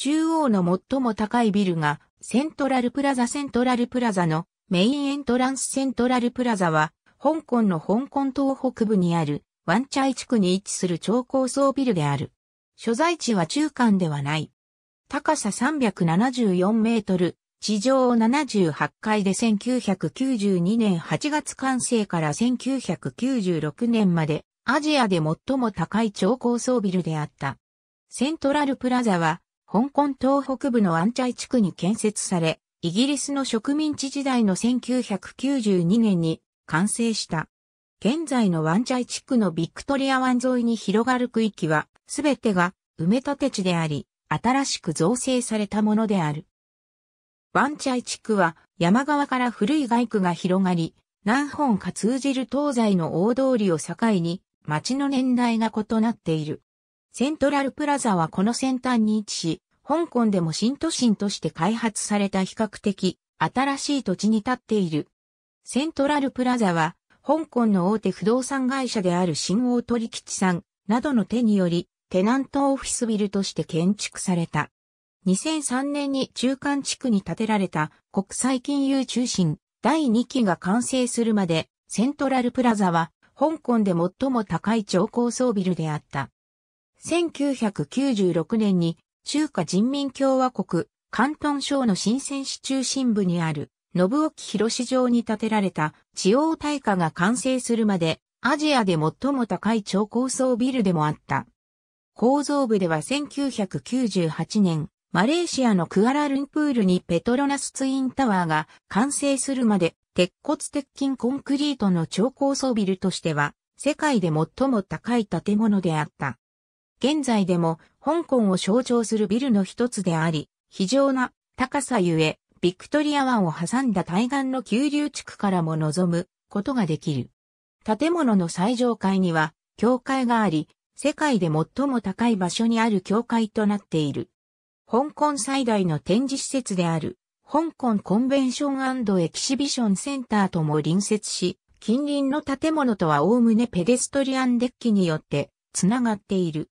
中央の最も高いビルがセントラルプラザセントラルプラザのメインエントランスセントラルプラザは香港の香港東北部にあるワンチャイ地区に位置する超高層ビルである。所在地は中間ではない。高さ374メートル、地上78階で1992年8月完成から1996年までアジアで最も高い超高層ビルであった。セントラルプラザは香港東北部のアンチャイ地区に建設され、イギリスの植民地時代の1992年に完成した。現在のワンチャイ地区のビクトリア湾沿いに広がる区域は、すべてが埋め立て地であり、新しく造成されたものである。ワンチャイ地区は山側から古い外区が広がり、何本か通じる東西の大通りを境に、町の年代が異なっている。セントラルプラザはこの先端に位置し、香港でも新都心として開発された比較的新しい土地に立っている。セントラルプラザは、香港の大手不動産会社である新大取吉さんなどの手により、テナントオフィスビルとして建築された。2003年に中間地区に建てられた国際金融中心第2期が完成するまで、セントラルプラザは香港で最も高い超高層ビルであった。1996年に中華人民共和国、関東省の新鮮市中心部にある、信沖広市場に建てられた、地方大化が完成するまで、アジアで最も高い超高層ビルでもあった。構造部では1998年、マレーシアのクアラルンプールにペトロナスツインタワーが完成するまで、鉄骨鉄筋コンクリートの超高層ビルとしては、世界で最も高い建物であった。現在でも香港を象徴するビルの一つであり、非常な高さゆえ、ビクトリア湾を挟んだ対岸の急流地区からも望むことができる。建物の最上階には教会があり、世界で最も高い場所にある教会となっている。香港最大の展示施設である、香港コンベンションエキシビションセンターとも隣接し、近隣の建物とはおおむねペデストリアンデッキによってつながっている。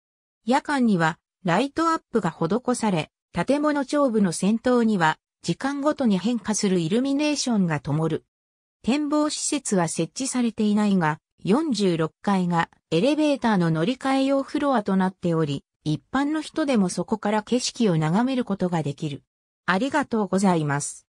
夜間にはライトアップが施され、建物上部の先頭には時間ごとに変化するイルミネーションが灯る。展望施設は設置されていないが、46階がエレベーターの乗り換え用フロアとなっており、一般の人でもそこから景色を眺めることができる。ありがとうございます。